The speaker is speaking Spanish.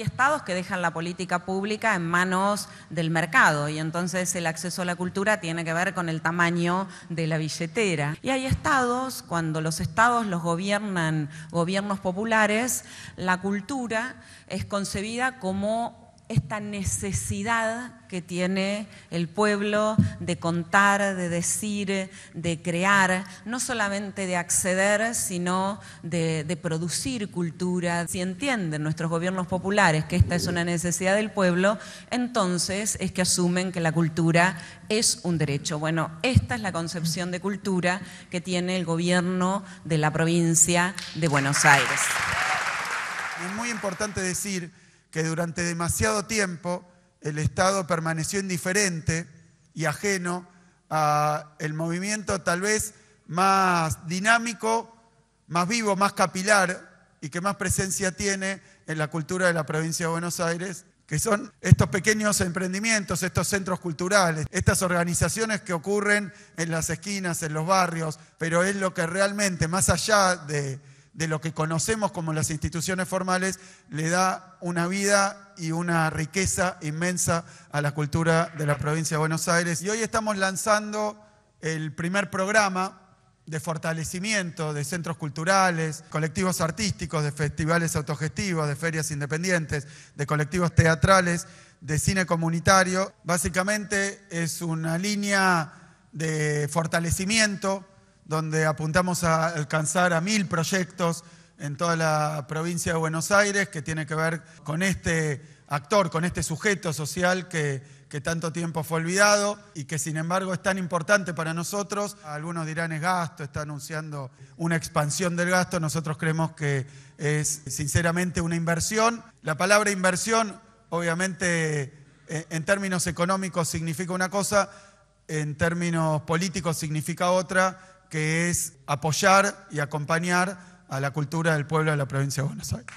hay estados que dejan la política pública en manos del mercado y entonces el acceso a la cultura tiene que ver con el tamaño de la billetera. Y hay estados, cuando los estados los gobiernan gobiernos populares, la cultura es concebida como esta necesidad que tiene el pueblo de contar, de decir, de crear, no solamente de acceder, sino de, producir cultura. Si entienden nuestros gobiernos populares que esta es una necesidad del pueblo, entonces es que asumen que la cultura es un derecho. Bueno, esta es la concepción de cultura que tiene el gobierno de la provincia de Buenos Aires. Es muy importante decir que durante demasiado tiempo el Estado permaneció indiferente y ajeno al movimiento tal vez más dinámico, más vivo, más capilar y que más presencia tiene en la cultura de la provincia de Buenos Aires, que son estos pequeños emprendimientos, estos centros culturales, estas organizaciones que ocurren en las esquinas, en los barrios, pero es lo que realmente, más allá de de lo que conocemos como las instituciones formales, le da una vida y una riqueza inmensa a la cultura de la provincia de Buenos Aires. Y hoy estamos lanzando el primer programa de fortalecimiento de centros culturales, colectivos artísticos, de festivales autogestivos, de ferias independientes, de colectivos teatrales, de cine comunitario. Básicamente es una línea de fortalecimiento donde apuntamos a alcanzar a mil proyectos en toda la provincia de Buenos Aires que tiene que ver con este actor, con este sujeto social que, tanto tiempo fue olvidado y que sin embargo es tan importante para nosotros. Algunos dirán es gasto, está anunciando una expansión del gasto, nosotros creemos que es sinceramente una inversión. La palabra inversión obviamente eh, en términos económicos significa una cosa, en términos políticos significa otra que es apoyar y acompañar a la cultura del pueblo de la provincia de Buenos Aires.